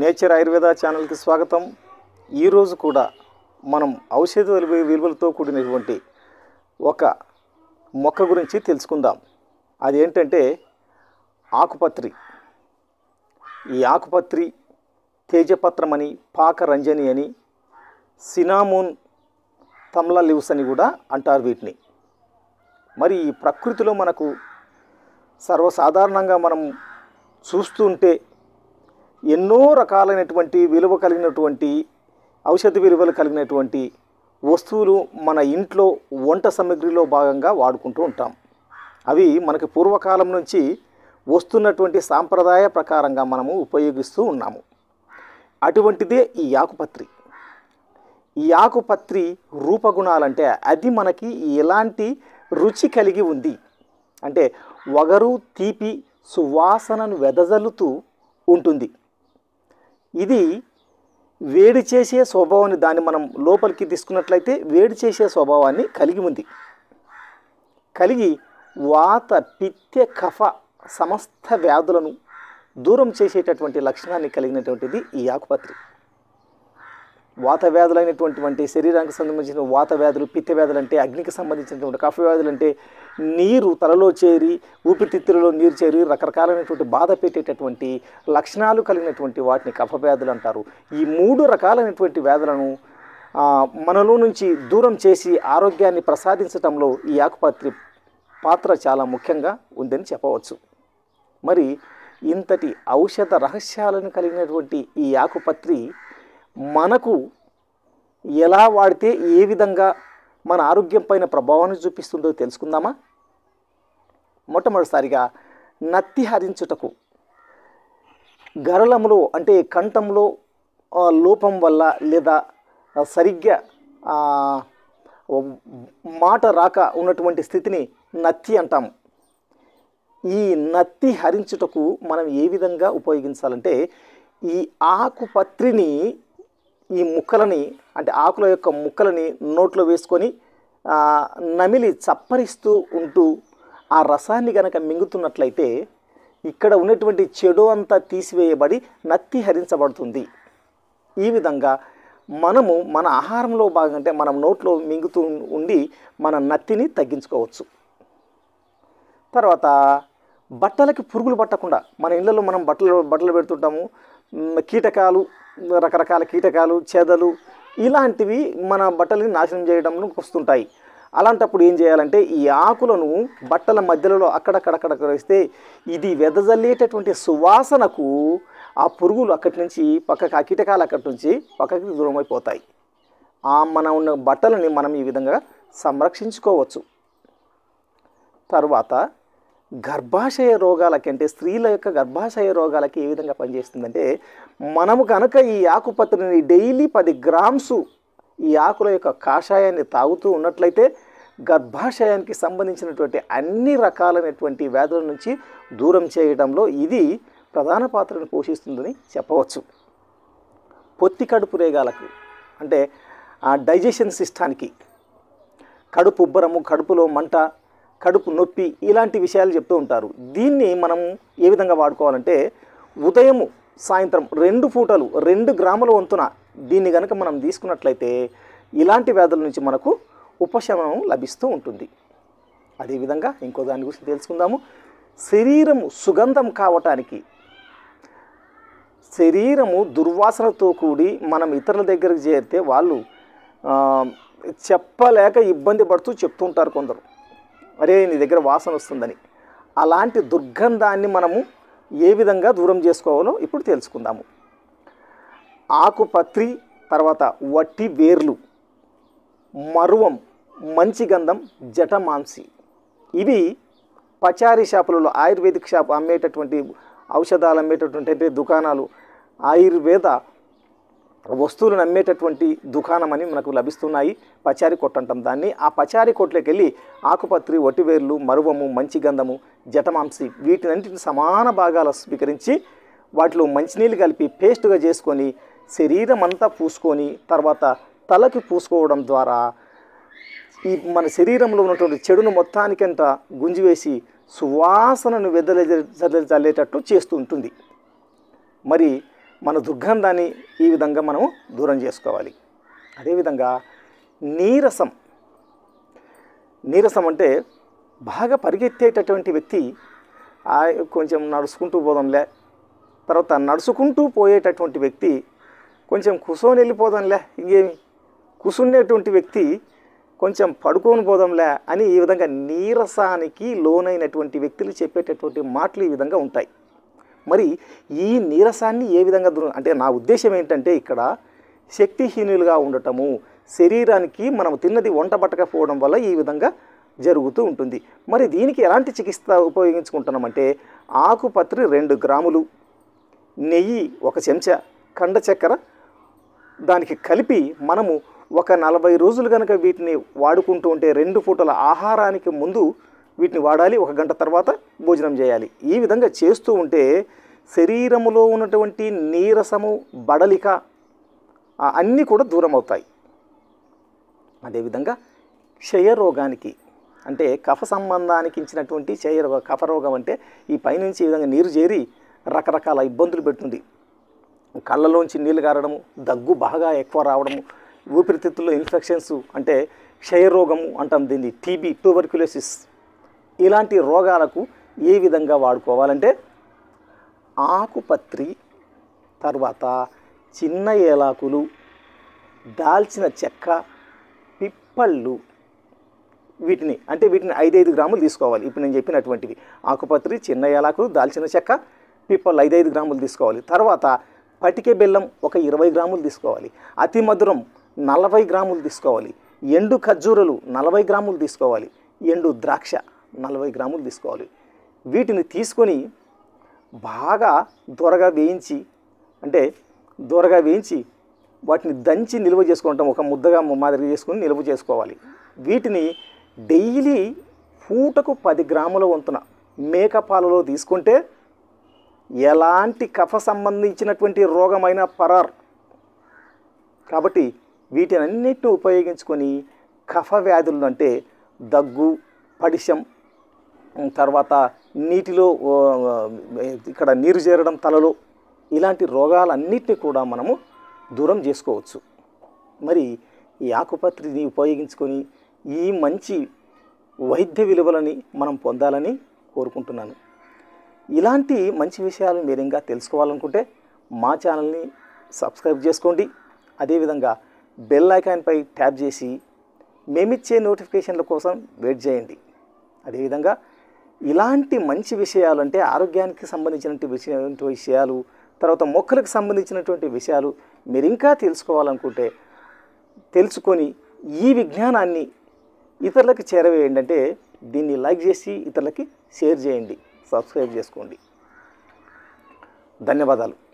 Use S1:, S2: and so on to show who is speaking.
S1: nature Ayurveda ఛానల్కి స్వాగతం ఈరోజు కూడా మనం ఔషధ విలువలతో కూడినటువంటి ఒక మొక్క గురించి తెలుసుకుందాం అదేంటంటే ఆకుపత్రి ఈ ఆకుపత్రి తేజపత్రం అని పాకరంజని అని సినామోన్ తమ్లా లివ్స్ అని కూడా అంటారు వీటిని మరి ఈ ప్రకృతిలో మనకు సర్వసాధారణంగా మనం చూస్తుంటే ఎన్నో రకాలైనటువంటి విలువ కలిగినటువంటి ఔషధ విలువలు కలిగినటువంటి వస్తువులు మన ఇంట్లో వంట సామగ్రిలో భాగంగా వాడుకుంటూ ఉంటాం అవి మనకి పూర్వకాలం నుంచి వస్తున్నటువంటి సాంప్రదాయ ప్రకారంగా మనము ఉపయోగిస్తూ ఉన్నాము అటువంటిదే ఈ ఆకుపత్రి ఈ ఆకుపత్రి రూపగుణాలంటే అది మనకి ఎలాంటి రుచి కలిగి ఉంది అంటే వగరు తీపి సువాసనను వెదజల్లుతూ ఉంటుంది ఇది వేడి చేసే స్వభావాన్ని దాన్ని మనం లోపలికి తీసుకున్నట్లయితే వేడి చేసే స్వభావాన్ని కలిగి ఉంది కలిగి వాత పిత్య కఫ సమస్త వ్యాధులను దూరం చేసేటటువంటి లక్షణాన్ని కలిగినటువంటిది ఈ ఆకుపత్రి వాత వ్యాధులైనటువంటి శరీరానికి సంబంధించిన వాత వ్యాధులు పిత్త వ్యాధులు అంటే అగ్నికి సంబంధించినటువంటి కఫ వ్యాధులు అంటే నీరు తలలో చేరి ఊపిరితిత్తులలో నీరు చేరి రకరకాలైనటువంటి బాధ పెట్టేటటువంటి లక్షణాలు కలిగినటువంటి వాటిని కఫ వ్యాధులు అంటారు ఈ మూడు రకాలైనటువంటి వ్యాధులను మనలో నుంచి దూరం చేసి ఆరోగ్యాన్ని ప్రసాదించటంలో ఈ ఆకుపత్రి పాత్ర చాలా ముఖ్యంగా ఉందని చెప్పవచ్చు మరి ఇంతటి ఔషధ రహస్యాలను కలిగినటువంటి ఈ ఆకుపత్రి మనకు ఎలా వాడితే ఏ విధంగా మన ఆరోగ్యం పైన ప్రభావాన్ని చూపిస్తుందో తెలుసుకుందామా మొట్టమొదటిసారిగా నత్తి హరించుటకు గరళంలో అంటే కంఠంలో లోపం వల్ల లేదా సరిగ్గా మాట రాక ఉన్నటువంటి స్థితిని నత్తి అంటాము ఈ నత్తి హరించుటకు మనం ఏ విధంగా ఉపయోగించాలంటే ఈ ఆకుపత్రిని ఈ ముక్కలని అంటే ఆకుల యొక్క ముక్కలని నోట్లో వేసుకొని నమిలి చప్పరిస్తూ ఉంటూ ఆ రసాన్ని కనుక మింగుతున్నట్లయితే ఇక్కడ ఉన్నటువంటి చెడు అంతా తీసివేయబడి నత్తి హరించబడుతుంది ఈ విధంగా మనము మన ఆహారంలో అంటే మనం నోట్లో మింగుతూ ఉండి మన నత్తిని తగ్గించుకోవచ్చు తర్వాత బట్టలకి పురుగులు పట్టకుండా మన ఇళ్ళలో మనం బట్టలు బట్టలు పెడుతుంటాము కీటకాలు రకరకాల కీటకాలు చెదలు ఇలాంటివి మన బట్టలని నాశనం చేయడంలో వస్తుంటాయి అలాంటప్పుడు ఏం చేయాలంటే ఈ ఆకులను బట్టల మధ్యలో అక్కడక్కడక్కడ వేస్తే ఇది వెదజల్లేటటువంటి సువాసనకు ఆ పురుగులు అక్కడి నుంచి పక్కకి ఆ కీటకాలు అక్కడి నుంచి పక్కకి దూరం అయిపోతాయి ఆ మన ఉన్న బట్టలని మనం ఈ విధంగా సంరక్షించుకోవచ్చు తర్వాత గర్భాశయ రోగాలకి అంటే స్త్రీల యొక్క గర్భాశయ రోగాలకి ఏ విధంగా పనిచేస్తుందంటే మనము కనుక ఈ ఆకుపత్రిని డైలీ పది గ్రామ్స్ ఈ ఆకుల యొక్క కాషాయాన్ని తాగుతూ ఉన్నట్లయితే గర్భాశయానికి సంబంధించినటువంటి అన్ని రకాలైనటువంటి వ్యాధుల నుంచి దూరం చేయడంలో ఇది ప్రధాన పాత్రను పోషిస్తుందని చెప్పవచ్చు పొత్తి కడుపు రేగాలకు అంటే డైజెషన్ సిస్టానికి కడుపు ఉబ్బరము కడుపులో మంట కడుపు నొప్పి ఇలాంటి విషయాలు చెప్తూ ఉంటారు దీన్ని మనం ఏ విధంగా వాడుకోవాలంటే ఉదయము సాయంత్రం రెండు పూటలు రెండు గ్రాముల వంతున దీన్ని కనుక మనం తీసుకున్నట్లయితే ఇలాంటి వ్యాధుల నుంచి మనకు ఉపశమనం లభిస్తూ ఉంటుంది అదేవిధంగా ఇంకో దాని గురించి తెలుసుకుందాము శరీరము సుగంధం కావటానికి శరీరము దుర్వాసనతో కూడి మనం ఇతరుల దగ్గరికి చేరితే వాళ్ళు చెప్పలేక ఇబ్బంది పడుతూ చెప్తుంటారు కొందరు అరే నీ దగ్గర వాసన వస్తుందని అలాంటి దుర్గంధాన్ని మనము ఏ విధంగా దూరం చేసుకోవాలో ఇప్పుడు తెలుసుకుందాము ఆకుపత్రి తర్వాత వట్టి వేర్లు మరువం మంచి గంధం మాంసి ఇవి పచారీ షాపులలో ఆయుర్వేదిక్ షాప్ అమ్మేటటువంటి ఔషధాలు అమ్మేటటువంటి దుకాణాలు ఆయుర్వేద వస్తువులను అమ్మేటటువంటి అని మనకు లభిస్తున్నాయి పచారి కొట్టు అంటాం దాన్ని ఆ పచారి కొట్లోకి వెళ్ళి ఆకుపత్రి ఒటివేర్లు మరువము మంచి గంధము జటమాంసి వీటినన్నింటిని సమాన భాగాలు స్వీకరించి వాటిలో మంచినీళ్ళు కలిపి పేస్ట్గా చేసుకొని శరీరం అంతా పూసుకొని తర్వాత తలకి పూసుకోవడం ద్వారా ఈ మన శరీరంలో ఉన్నటువంటి చెడును మొత్తానికంట గుంజివేసి సువాసనను వెదలేటట్టు చేస్తూ చేస్తుంటుంది మరి మన దుర్గంధాన్ని ఈ విధంగా మనం దూరం చేసుకోవాలి అదేవిధంగా నీరసం నీరసం అంటే బాగా పరిగెత్తేటటువంటి వ్యక్తి కొంచెం నడుచుకుంటూ పోదాంలే తర్వాత నడుచుకుంటూ పోయేటటువంటి వ్యక్తి కొంచెం కుసోని వెళ్ళిపోదాంలే ఇంకేమి కుసునేటువంటి వ్యక్తి కొంచెం పడుకొని పోదాంలే అని ఈ విధంగా నీరసానికి లోనైనటువంటి వ్యక్తులు చెప్పేటటువంటి మాటలు ఈ విధంగా ఉంటాయి మరి ఈ నీరసాన్ని ఏ విధంగా దూరం అంటే నా ఉద్దేశం ఏంటంటే ఇక్కడ శక్తిహీనులుగా ఉండటము శరీరానికి మనం తిన్నది వంట పట్టకపోవడం వల్ల ఈ విధంగా జరుగుతూ ఉంటుంది మరి దీనికి ఎలాంటి చికిత్స ఉపయోగించుకుంటున్నామంటే ఆకుపత్రి రెండు గ్రాములు నెయ్యి ఒక చెంచా కండ చక్కెర దానికి కలిపి మనము ఒక నలభై రోజులు కనుక వీటిని వాడుకుంటూ ఉంటే రెండు పూటల ఆహారానికి ముందు వీటిని వాడాలి ఒక గంట తర్వాత భోజనం చేయాలి ఈ విధంగా చేస్తూ ఉంటే శరీరములో ఉన్నటువంటి నీరసము బడలిక అన్నీ కూడా దూరం అవుతాయి అదేవిధంగా క్షయరోగానికి అంటే కఫ సంబంధానికి ఇచ్చినటువంటి క్షయరోగ కఫరోగం అంటే ఈ పైనుంచి ఈ విధంగా నీరు చేరి రకరకాల ఇబ్బందులు పెడుతుంది కళ్ళలోంచి నీళ్లు గారడము దగ్గు బాగా ఎక్కువ రావడము ఊపిరితిత్తుల్లో ఇన్ఫెక్షన్స్ అంటే క్షయరోగము అంటాం దీన్ని టీబీ ట్యూబర్క్యులోసిస్ ఇలాంటి రోగాలకు ఏ విధంగా వాడుకోవాలంటే ఆకుపత్రి తర్వాత చిన్న ఏలాకులు దాల్చిన చెక్క పిప్పళ్ళు వీటిని అంటే వీటిని ఐదైదు గ్రాములు తీసుకోవాలి ఇప్పుడు నేను చెప్పినటువంటివి ఆకుపత్రి చిన్న ఏలాకులు దాల్చిన చెక్క పిప్పళ్ళు ఐదైదు గ్రాములు తీసుకోవాలి తర్వాత పటికే బెల్లం ఒక ఇరవై గ్రాములు తీసుకోవాలి అతి మధురం నలభై గ్రాములు తీసుకోవాలి ఎండు ఖర్జూరలు నలభై గ్రాములు తీసుకోవాలి ఎండు ద్రాక్ష నలభై గ్రాములు తీసుకోవాలి వీటిని తీసుకొని బాగా దొరగా వేయించి అంటే దొరగా వేయించి వాటిని దంచి నిల్వ చేసుకుంటాం ఒక ముద్దగా మాదిరిగా చేసుకుని నిల్వ చేసుకోవాలి వీటిని డైలీ పూటకు పది గ్రాముల వంతున మేక పాలలో తీసుకుంటే ఎలాంటి కఫ సంబంధించినటువంటి రోగమైన పరార్ కాబట్టి వీటినన్నిటిని ఉపయోగించుకొని కఫ వ్యాధులు అంటే దగ్గు పడిశం తర్వాత నీటిలో ఇక్కడ నీరు చేరడం తలలో ఇలాంటి రోగాలన్నిటినీ కూడా మనము దూరం చేసుకోవచ్చు మరి ఈ ఆకుపత్రిని ఉపయోగించుకొని ఈ మంచి వైద్య విలువలని మనం పొందాలని కోరుకుంటున్నాను ఇలాంటి మంచి విషయాలు మీరు ఇంకా తెలుసుకోవాలనుకుంటే మా ఛానల్ని సబ్స్క్రైబ్ చేసుకోండి అదేవిధంగా బెల్ ఐకాన్పై ట్యాప్ చేసి మేమిచ్చే నోటిఫికేషన్ల కోసం వెయిట్ చేయండి అదేవిధంగా ఇలాంటి మంచి విషయాలు అంటే ఆరోగ్యానికి సంబంధించినటువంటి విషయ విషయాలు తర్వాత మొక్కలకు సంబంధించినటువంటి విషయాలు మీరు ఇంకా తెలుసుకోవాలనుకుంటే తెలుసుకొని ఈ విజ్ఞానాన్ని ఇతరులకు చేరవేయండి అంటే దీన్ని లైక్ చేసి ఇతరులకి షేర్ చేయండి సబ్స్క్రైబ్ చేసుకోండి ధన్యవాదాలు